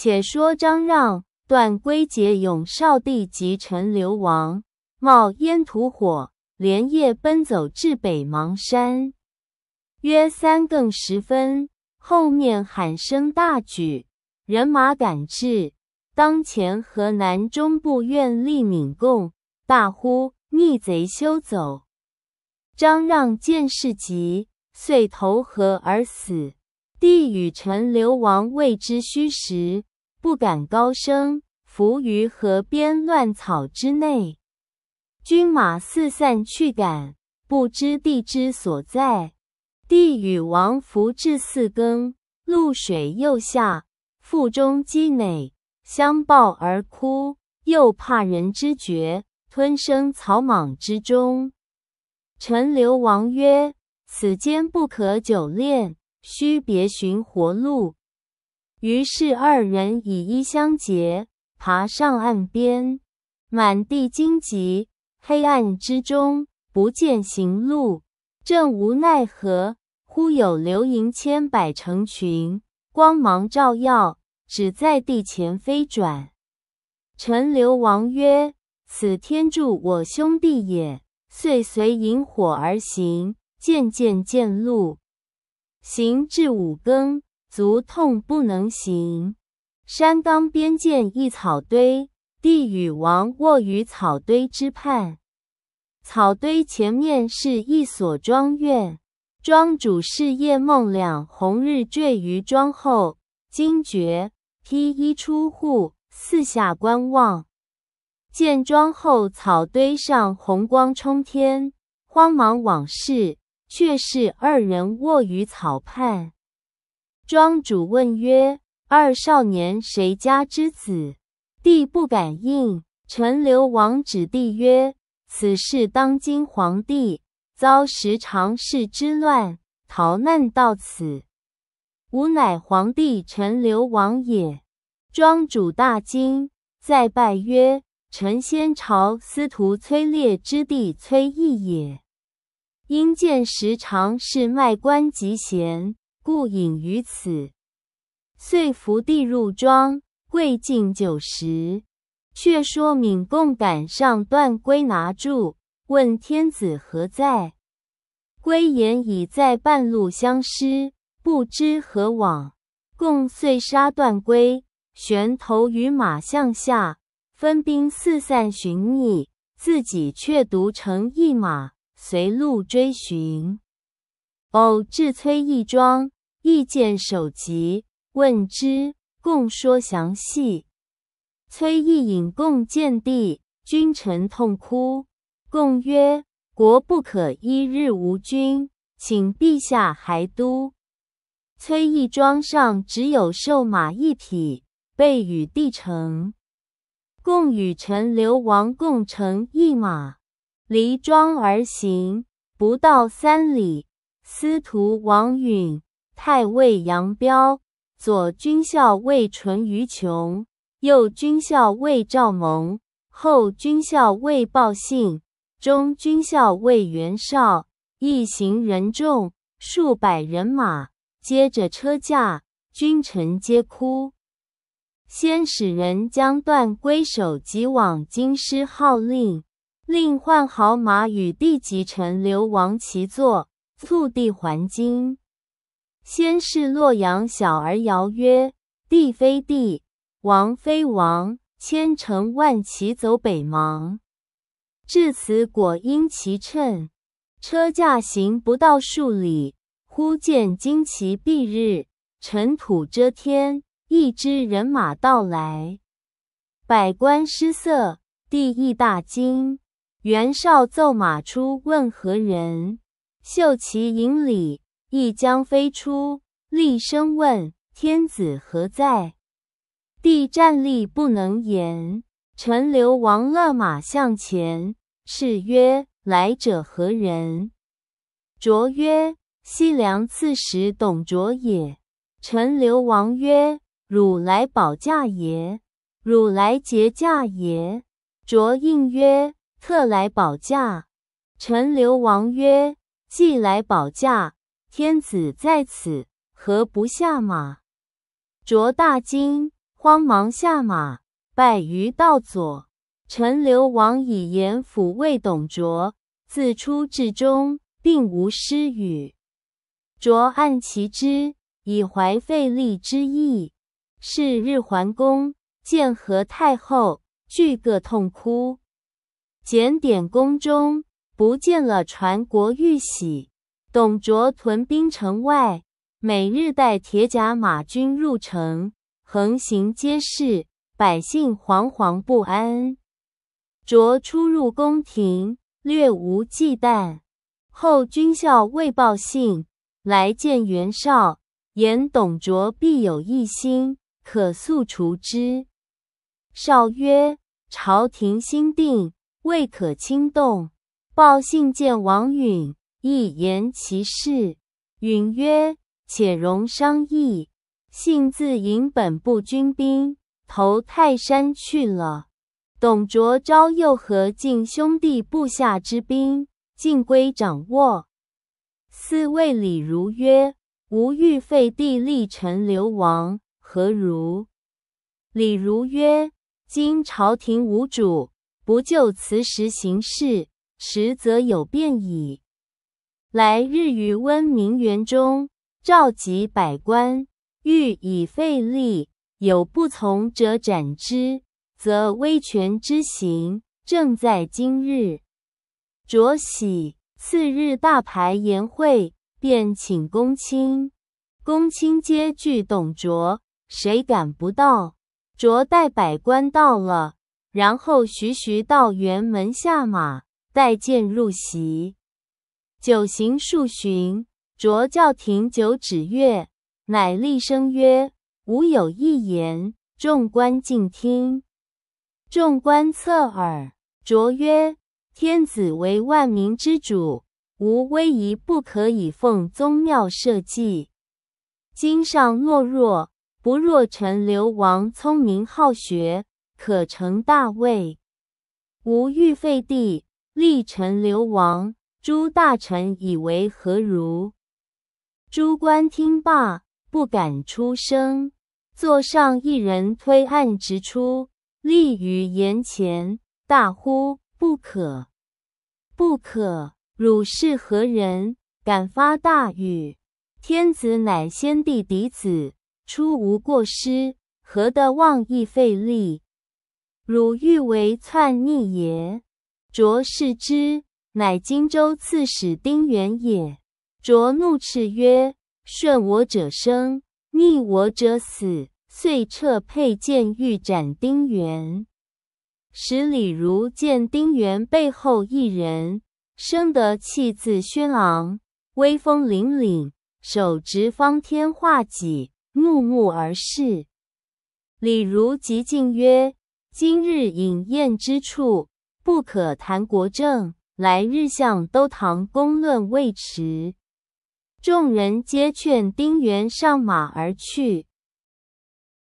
且说张让、段归节永少帝及陈留王，冒烟土火，连夜奔走至北邙山。约三更时分，后面喊声大举，人马赶至。当前河南中部愿吏闵贡大呼：“逆贼休走！”张让见事急，遂投河而死。帝与陈留王未知虚实。不敢高声，伏于河边乱草之内。军马四散去赶，不知地之所在。帝与王伏至四更，露水又下，腹中积馁，相抱而哭。又怕人知觉，吞声草莽之中。陈留王曰：“此间不可久恋，须别寻活路。”于是二人以衣相结，爬上岸边。满地荆棘，黑暗之中不见行路，正无奈何，忽有流萤千百成群，光芒照耀，只在地前飞转。陈留王曰：“此天助我兄弟也。”遂随萤火而行，渐渐见路。行至五更。足痛不能行，山冈边见一草堆，地与王卧于草堆之畔。草堆前面是一所庄院，庄主是叶梦两红日坠于庄后，惊觉，披衣出户，四下观望，见庄后草堆上红光冲天，慌忙往视，却是二人卧于草畔。庄主问曰：“二少年谁家之子？”帝不敢应。陈留王指帝曰：“此事当今皇帝遭时常事之乱，逃难到此。吾乃皇帝陈留王也。”庄主大惊，再拜曰：“臣先朝司徒崔烈之弟崔义也。因见时常是卖官及贤。”故隐于此，遂伏地入庄，跪敬酒食。却说敏共赶上段圭拿住，问天子何在？圭言已在半路相失，不知何往。共遂杀段圭，悬头于马项下，分兵四散寻觅，自己却独乘一马，随路追寻，偶至崔义庄。意见首级，问之，共说详细。崔义引共见帝，君臣痛哭，共曰：“国不可一日无君，请陛下还都。”崔义庄上只有瘦马一匹，备与帝乘。共与陈留王共乘一马，离庄而行，不到三里，司徒王允。太尉杨彪，左军校尉淳于琼，右军校尉赵蒙，后军校尉鲍信，中军校尉袁绍一行人众数百人马，接着车驾，君臣皆哭。先使人将段归首及往京师号令，令换好马与帝及臣刘王齐坐，促帝还京。先是洛阳小儿谣曰：“帝非帝，王非王，千乘万骑走北邙。”至此果因其趁车驾行不到数里，忽见旌旗蔽日，尘土遮天，一支人马到来，百官失色，帝亦大惊。袁绍奏马出，问何人，秀旗迎礼。一将飞出，厉声问：“天子何在？”帝站立不能言。陈留王勒马向前，叱曰：“来者何人？”卓曰：“西凉刺史董卓也。”陈留王曰：“汝来保驾也？汝来劫驾也？”卓应曰：“特来保驾。”陈留王曰：“既来保驾。”天子在此，何不下马？卓大惊，慌忙下马，拜于道左。陈留王以言抚慰董卓，自初至终，并无失语。卓按其之，以怀废立之意。是日，桓公见何太后，俱各痛哭。检点宫中，不见了传国玉玺。董卓屯兵城外，每日带铁甲马军入城，横行街市，百姓惶惶不安。卓出入宫廷，略无忌惮。后军校未报信来见袁绍，言董卓必有异心，可速除之。绍曰：“朝廷心定，未可轻动。”报信见王允。一言其事，允曰：“且容商议。”信自引本部军兵投泰山去了。董卓召又何进兄弟部下之兵尽归掌握。四位李儒曰：“吾欲废帝立陈留王，何如？”李儒曰：“今朝廷无主，不就此时行事，实则有变矣。”来日于温明园中召集百官，欲以废立，有不从者斩之，则威权之行正在今日。卓喜，次日大排筵会，便请公卿。公卿皆惧董卓，谁敢不到？卓待百官到了，然后徐徐到辕门下马，待见入席。九行数巡，卓教廷九指月，乃厉声曰：“吾有一言，众官静听。”众官侧耳。卓曰：“天子为万民之主，吾威仪不可以奉宗庙社稷。今上懦弱，不若陈留王聪明好学，可成大魏。吾欲废帝，立陈留王。”诸大臣以为何如？诸官听罢，不敢出声。座上一人推案直出，立于言前，大呼：“不可！不可！汝是何人？敢发大语！天子乃先帝嫡子，出无过失，何得妄议废立？汝欲为篡逆也！卓视之。”乃荆州刺史丁原也，着怒斥曰：“顺我者生，逆我者死。”遂撤佩剑，欲斩丁原。使李儒见丁原背后一人，生得气自轩昂，威风凛凛，手执方天画戟，怒目而视。李儒即进曰：“今日饮宴之处，不可谈国政。”来日向都堂公论未迟，众人皆劝丁原上马而去。